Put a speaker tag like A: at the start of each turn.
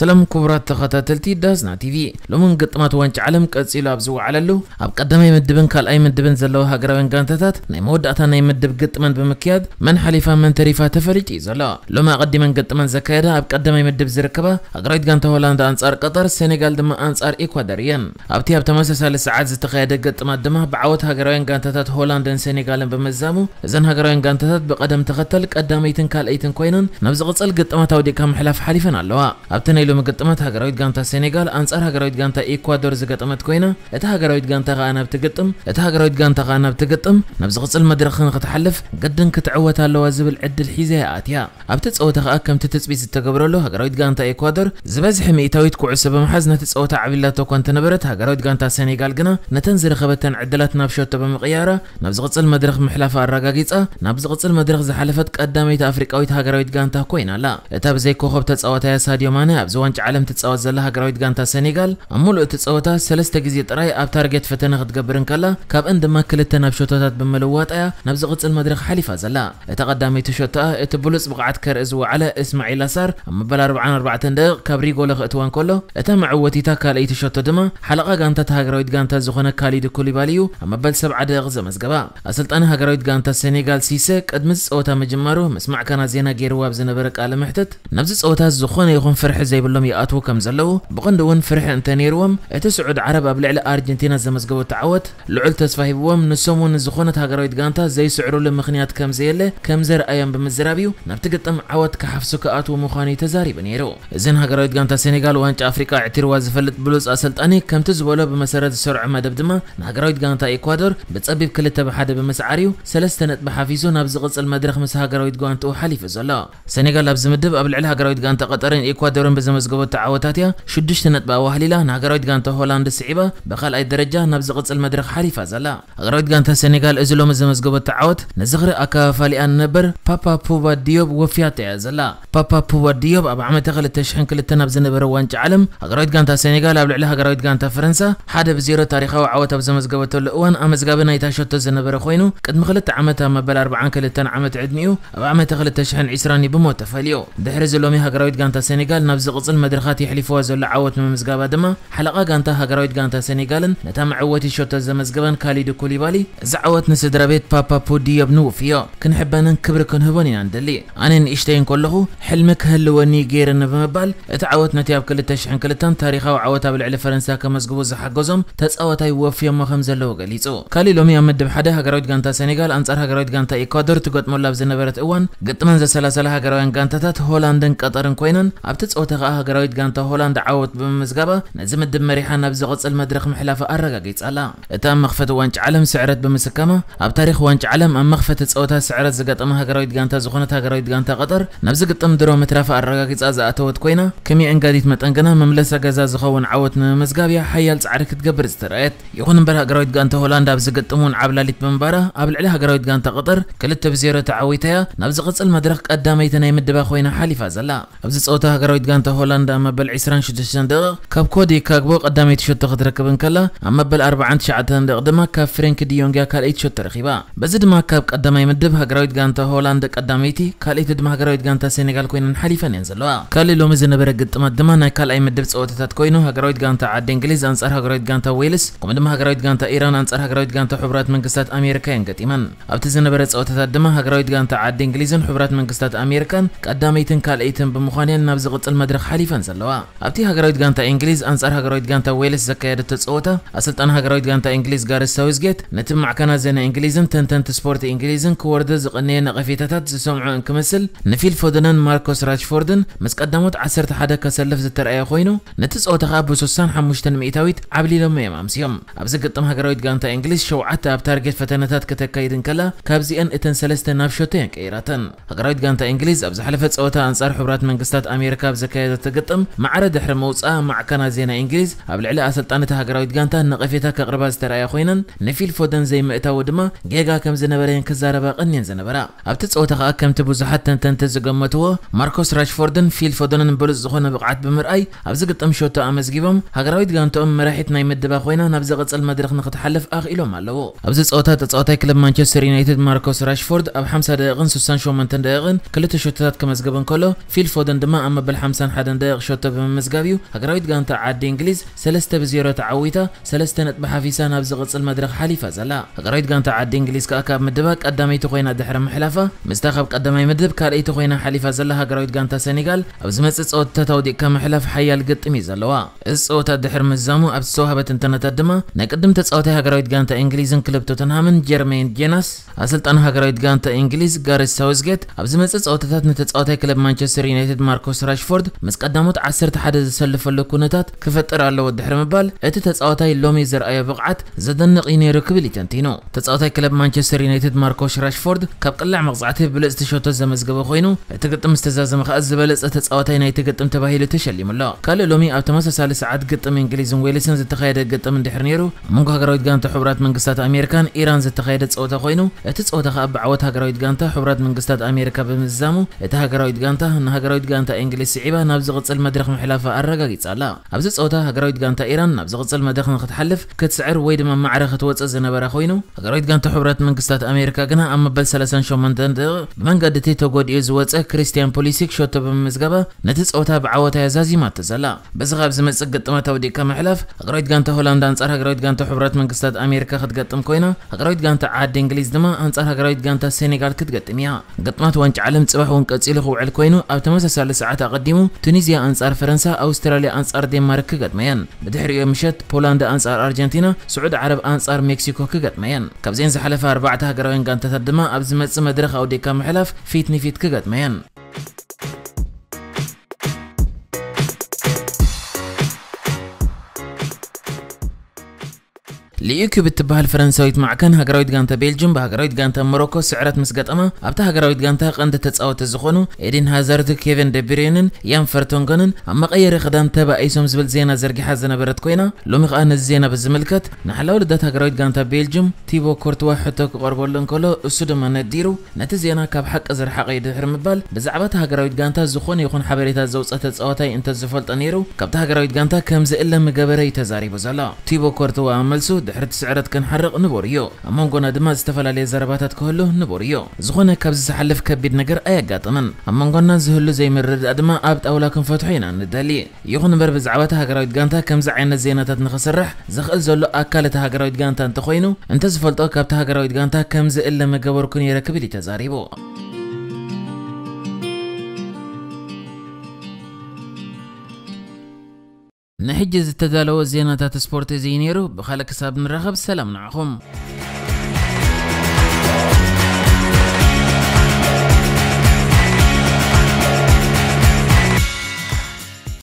A: سلام كبرات تختاتلتي دازنا تي في لمن قطمات وانج علم قصيلو ابزو على له اب قدمي مدبن كال اي مدبن زلو هاغربن غانتات ناي موداتا ناي مدب قطمن بمكياد من حليفا من تريفا تفرجي زلا لما قدمن قطمن زكايدا اب قدمي مدب زركبه اغرايت غانتا هولاند انصار قطر سنغال دم انصار اكوادر ين ابتي اب تمسسال ساعات زتقايد قطمات دم بعوت هاغربن غانتات هولاندن سنغالن بمزامو اذن هاغربن غانتات بقدم تختل قدميتن قال ايتن كوينن نبز قصل قطمات ودي كم حلف حليفن الله ابتني ሌሎ መገጠማት ሃገራዊት ጋንታ ሴኔጋል ኣንጻር ሃገራዊት ጋንታ ኢኳዶር ዝገጠመት ኮይና እቲ ሃገራዊት ጋንታ ከዓ ናብ ትግጥም እቲ ሃገራዊት ጋንታ ከዓ ናብ ትግጥም ናብ ዝቕፅል መድረክ ንክትሓልፍ ግድን ክትዕወት ኣለዋ ዝብል ዕድል ሒዘ ይኣትያ ኣብቲ ፀወታ ከዓ ከምቲ ትፅቢት ዝተገብረሉ ሃገራዊት ጋንታ ኢኳዶር ዝበዝሐ ሚእታዊት ኩዕሶ ብምሓዝ ነቲ ፀወታ ዓብላቶ እኳ እንተነበረት ሃገራዊት ጋንታ ሴኔጋል ግና ነተን ዝረኸበተን ዕድላት ናብ ሸቶ ብምቕያራ ናብ ዝቕፅል መድረክ ምሕላፋ ኣረጋጊፃ ናብ ዝቕፅል መድረኽ ዝሓለፈት ቀዳመይቲ ኣፍሪቃዊት ሃገራዊት ጋንታ ኮይና ኣላ እታ ብዘይኮኸብ ተፃወታያ ሳድዮ ማነ ኣብ ዋንጫ ዓለም ትፃወት ዘላ ሃገራዊት ጋንታ ሴኔጋል ኣብ ሙሉእ ትፀወታ ሰለስተ ግዜ ጥራይ ኣብ ታርጌት ፈተነ ክትገብርን ከላ ካብአን ድማ ክልተ ናብ ሸቶታት ብምልዋጥ እያ ናብ ዝቕፅል መድረክ ሓሊፋ ዘላ እታ ቀዳመይቲ ሸቶኣ እቲ ብሉፅ ብቕዓት ከርኢ ዝወዓለ እስማዒል ኣሳር ኣብ መበል 44 ደቂቕ ካብ ሪጎሎ ክእትዋን ከሎ እታ መዕወቲታ ካልአይቲ ሸቶ ድማ ሓለቓ ጋንታት ሃገራዊት ጋንታ ዝኾነ ካሊድ ኩሊባል እዩ ኣብ መበል 70 ደቂቕ ዘመዝገባ ኣሰልጣኒ ሃገራዊት ጋንታ ሴኔጋል ሲሰ ቅድሚ ዝፀወታ ምጅማሩ ምስ ማዕከና ዜና ገይርዋ ብዝነበረ ቃለ ምሕተት ናብዚ ፀወታ ዝኾነ ይኹን ፍርሒ ዘይብሎ كابلم ياتو كم زلو بقندون فرحن تنيروم تسعد عرب ابلعل ارجنتينا زمزقو تعوت لعل ተስፋ ሂብዎም ንሶምን ዝኾነት ሃገራዊት ጋንታ ዘይስዕሩሉ ምክንያት ከምዘየለ ከም ዘርአዮም ብምዝራብዩ ናብቲ ግጥም ዓወት ክሓፍሱ ክኣትዉ ምዃኑ ተዛሪቡ ነይሩ እዘን ሃገራዊት ጋንታ ሴኔጋል ዋንጫ ኣፍሪቃ ዕቲርዋ ዝፈልጥ ብሉፅ ኣሰልጣኒ ከምቲ ዝበሎ ብመሰረት ዝሰርዑ መደብ ድማ ንሃገራዊት ጋንታ ኤኳዶር ብፀቢብ ክልተ ብሓደ ብምስዓር እዩ ሰለስተ ነጥቢ ሓፊዙ ናብ ዝቕፅል መድረክ ምስ ሃገራዊት ጋንትኡ ሓሊፉ ዘሎ ሴኔጋል ኣብዚ ምድብ ኣብ ልዕሊ ሃገራዊት ጋንታ ቀጠርን ኤኳዶርን ብዘመ መዝገቦት ተዓወታት እያ ሽዱሽተ ነጥቢ ኣዋህሊላ ንሃገራዊት ጋንታ ሆላንድ ስዒባ ብካልኣይ ደረጃ ናብ ዝቐፅል መድረክ ሓሊፋ ዘላ ሃገራዊት ጋንታ ሴኔጋል እዚ ሎሚ ዘመዝገቦት ተዓወት ንዝኽሪ ኣከፋፋሊኣ ንነበር ፓፓ ፑባ ዲዮብ ወፍያታ እያ ዘላ ፓፓ ፑባ ዲዮብ ኣብ ዓመተ 2002 ናብ ዝነበረ ዋንጫ ዓለም ሃገራዊት ጋንታ ሴኔጋል ኣብ ልዕሊ ሃገራዊት ጋንታ ፈረንሳ ሓደ ብዜሮ ታሪካዊ ዓወት ኣብ ዘመዝገበተሉ እዋን ኣመዝጋቢ ናይታ ሸቶ ዝነበረ ኮይኑ ቅድሚ ክልተ ዓመት ኣብ መበል 42 ዓመት ዕድሚኡ ኣብ ዓመተ 2020 ብሞት ተፈልዮ ድሕሪ ዘሎሚ ሃገራዊት ጋንታ ሴኔጋል ናብ ዝቕ غزل مدرخاتي فوز ولا عوت من مزقابا دما حلقة قانتا هاقراويت قانتا سنغالن نتام عوتي شوتا زمزقبان كاليدو كوليبالي زعوت نسدر بيت بابا بودي يبنو فيا كن كنحبانا نكبر عند اللي أنا نشتين كله حلمك هلواني غير نبمبال اتعوت نتياب كل تشحن كلتان تاريخا وعوتا بالعلي فرنسا كمزقبو زحقوزم تسأوتا ما مخم زلو قليزو كالي لومي أمدب حدا هاقراويت قانتا سنغال أنصار هاقراويت قانتا إيكوادور تقوت مولاب زنبرت اوان قطمان زسلاسل هاقراوين قانتاتات هولاندن قطرن كوينن ابتت أبتتسأوتا ሃገራዊት ጋንታ ሆላንድ ዓወት ብምምዝጋባ ነዚ ምድብ መሪሓ ናብ ዝቐፅል መድረክ ምሕላፈ ኣረጋጊፅ ኣላ እታ ኣብ መኽፈቲ ዋንጫ ዓለም ስዕረት ብምስከማ ኣብ ታሪክ ዋንጫ ዓለም ኣብ መኽፈቲ ፀወታ ስዕረት ዝገጠመ ሃገራዊት ጋንታ ዝኾነት ሃገራዊት ጋንታ ቀጠር ናብዚ ግጥም ድሮ ምትራፈ ኣረጋጊፃ ዝኣተወት ኮይና ከመይ እንጋዲት መጠን ግና መምለሰ ገዛ ዝኸውን ዓወት ንምምዝጋብ እያ ሓያል ፃዕሪ ክትገብር ዝተረአየት ይኹን እምበር ሃገራዊት ጋንታ ሆላንድ ኣብ ዝገጥም እውን ዓብላሊት ብምንባራ ኣብ ልዕሊ ሃገራዊት ጋንታ ቀጠር ክልተ ብዜሮ ተዓዊተያ ናብ ዝቕፅል መድረክ ቀዳመይቲ ናይ ምድባ ኮይና ሓሊፋ ዘላ ኣብዚ ፀወታ ሃገራዊት ጋንታ هولندا أما بل عشرين شدشان دقيقة كاب كودي كاكبو قدامي تشوت تغد ركبن كلا أما بل أربعة شعتان دقيقة دما كاب فرينك ديونجا كال إيت شوت رخيبا بزد ما كاب قدامي مدب هجراويت جانتا هولندا قداميتي كال إيت دما هجراويت جانتا سنغال كوين حليفا ينزلوا كال لو مزنا برقد ما دما نا كال أي مدب صوتات كوينو هجراويت جانتا عاد إنجليز أنصر هجراويت جانتا ويلس كم دما هجراويت جانتا إيران أنصر هجراويت جانتا حبرات أمريكا صوتات دما عاد إنجليزن حبرات كال خلیفان زلوا. ابتدی هگرایت گانتا انگلیس انصار هگرایت گانتا ویلز زکایر تصوتا. اصلت آن هگرایت گانتا انگلیس گار استاوزگید. نت معکن از زن انگلیسن تن تن تسپورت انگلیسن کوردز قنیه نقفیتات زسومعو انکمسل. فودنان مارکوس راچفوردن. مسکدمت عصرت حدا کسلف زتر آخوینو. نت تصوتا خاب وسوسان حمشتن میتایید. عبلی لامیم امسیم. ابزگت آن هگرایت گانتا انگلیس شوعت اب تارگت فتنتات کتکایدن کلا. کابزیان اتن سلست نافشوتن کیراتن. هگرایت گانتا انگلیس ابز حلفت تصوتا انصار حبرات منگستات آمریکا ابز ዝተገጥም ማዕረ ድሕሪ ምውፃእ ማዕከና ዜና እንግሊዝ ኣብ ልዕሊ ኣሰልጣኒት ሃገራዊት ጋንታ ነቐፌታ ከቕርባ ዝተረኣያ ኮይነን ንፊል ፎደን ዘይምእታዊ ድማ ጌጋ ከም ዝነበረን ክዛረባ ቀኒየን ዝነበራ ኣብቲ ፀወታ ከዓ ከምቲ ብዙሓት ተንተንቲ ዝገመትዎ ማርኮስ ራሽፎርድን ፊል ፎደንን ብሉፅ ዝኾነ ብቕዓት ብምርኣይ ኣብዚ ግጥም ሸቶ ኣመስጊቦም ሃገራዊት ጋንትኦም መራሒት ናይ ምድባ ኮይና ናብ ዘቐፀል መድረክ ንክትሓልፍ ኣኽኢሎም ኣለዎ ኣብዚ ፀወታ ተፃዋታይ ክለብ ማንቸስተር ዩናይትድ ማርኮስ ራሽፎርድ ኣብ 50 ደቂቕን 68 ደቂቕን ክልተ ሸቶታት ከመዝግብ እንከሎ ፊል ፎደን ድማ ኣብ መበል 51 ሓደን ደቂቕ ሸቶ ብምምዝጋብ እዩ ሃገራዊት ጋንታ ዓዲ እንግሊዝ ሰለስተ ብዜሮ ተዓዊታ ሰለስተ ነጥቢ ሓፊሳ ናብ ዝቕፅል መድረክ ሓሊፋ ዘላ ሃገራዊት ጋንታ ዓዲ እንግሊዝ ከዓ ካብ ምድባ ቀዳመይቲ ኮይና ድሕሪ ምሕላፋ ምስታ ካብ ቀዳማይ ምድብ ካልአይቲ ኮይና ሓሊፋ ዘላ ሃገራዊት ጋንታ ሴኔጋል ኣብ ዝመፅእ ፀወታ ተውዲእካ ምሕላፍ ሓያል ግጥም እዩ ዘለዋ እዚ ፀወታ ድሕሪ ምዛሙ ኣብ ዝተዋህበ ትንተነታት ድማ ናይ ቅድም ተፃወታይ ሃገራዊት ጋንታ እንግሊዝን ክለብ ቶተንሃምን ጀርሜን ጄናስ ኣሰልጣኒ ሃገራዊት ጋንታ እንግሊዝ ጋሬት ሳውዝጌት ኣብ ዝመፅእ ፀወታታት ንተፃወታይ ክለብ ማንቸስተር ዩናይትድ ማርኮስ ራሽፎርድ ምስ ምስ ቀዳሞት 11 ዝሰልፈሉ ኩነታት ክፈጥር ኣለዎ ድሕሪ ምባል እቲ ተፃዋታይ ሎሚ ዘርኣዮ ብቕዓት ዘደንቕ እዩ ነይሩ ክብል ይተንቲኑ ተፃዋታይ ክለብ ማንቸስተር ዩናይትድ ማርኮሽ ራሽፎርድ ካብ ቅላዕ መቕፃዕቲ ብልፅቲ ሸቶት ዘመዝገበ ኮይኑ እቲ ግጥም ዝተዛዘመ ከዓ ዝበለፀ ተፃዋታይ ናይቲ ግጥም ተባሂሉ ተሸሊሙ ኣሎ ካልእ ሎሚ ኣብ ተመሳሳሊ ሰዓት ግጥም እንግሊዝን ዌልስን ዝተኻየደ ግጥም እንድሕር ነይሩ መንጎ ሃገራዊት ጋንታ ሕቡራት መንግስታት ኣሜሪካን ኢራን ዝተኻየደ ፀወታ ኮይኑ እቲ ፀወታ ከዓ ብዓወት ሃገራዊት ጋንታ ሕቡራት መንግስታት ኣሜሪካ ብምዛሙ እቲ ሃገራዊት ጋንታ ንሃገራዊት ጋንታ እንግሊዝ ስዒባ ናብ زغصل مدرخ محلافة الرجاجيت على أبزت صوتها هجريت جانتا إيران أبزغت المدرخ نختحلف كتسعر ويد من معركة توتس زنبرا خوينو هجريت جانتا حبرت من قصات أمريكا جنا أما بل سلسان شو من دند من قد تيتو جود يزوتس كريستيان بوليسيك شو تب مزجبة نتس صوتها بعوتها زازي ما تزلا بس غاب زمت سقط ما تودي كمحلف هجريت جانتا هولندا انصار هجريت جانتا حبرت من قصات أمريكا خد قطم كوينا هجريت جانتا عاد إنجليز دما أنصر هجريت جانتا كت كتقطم يا قطمات وانج علم تصبح وانقصيل خوع الكوينو أبتمسس على ساعات قدمو تونسيا أنصار فرنسا أستراليا أنصار دنمارك كقدميان بدحريو مشت بولندا أنصار أرجنتينا سعود عرب أنصار مكسيكو كقدميان كابزين زحلف أربعة هجرين كانت تدمى أبز مدرخ أو ديكام حلف فيتني فيت كقدميان ليكي بالتباه الفرنسويت مع كان هاجراويت جانتا بلجيم بهاجراويت جانتا موروكو سعرات مسقط أما أبتا هاجراويت جانتا قند تتساوت الزخونو إدين هازارد كيفن دبرينن يان فرتونغنن أما غير خدان تبا أيسوم زبل زينا زرقي حزنا برد كوينا لومي قان الزينا بالزملكت نحلو لدات هاجراويت جانتا بلجيم تيبو كورت واحد قربولن كله السودم نديرو نتزينا كاب حق أزر حق يدهر مبال بزعبات هاجراويت جانتا زخون يخون حبريتا زوصة تتساوتاي انت زفلت أنيرو كابتا هاجراويت جانتا كمز إلا مجبري تزاري بزلا تيبو كورتوا ملسو ድሕሪ ትስዕረት ክንሓርቕ ንበርዮ ኣብ መንጎና ድማ ዝተፈላለየ ዘረባታት ክህሉ ንበርዮ ዝኾነ ካብዚ ዝሓልፍ ከቢድ ነገር ኣየጋጥምን ኣብ መንጎና ዝህሉ ዘይምርድኣ ድማ ኣብ ጣውላ ክንፈትሖ ኢና ንደሊ ይኹን እምበር ብዛዕባ እታ ሃገራዊት ጋንታ ከምዚ ዓይነት ዜናታት ንኽስራሕ ዝኽእል ዘሎ ኣካል እታ ሃገራዊት ጋንታ እንተኮይኑ እንተዝፈልጦ ካብቲ ሃገራዊት ጋንታ ከምዝእለ መገበርኩ ነይረ ክብል እዩ ተዛሪቡ نحجز التدالو زينة تات سبورتي زينيرو بخالك ساب من رغب سلام نعخم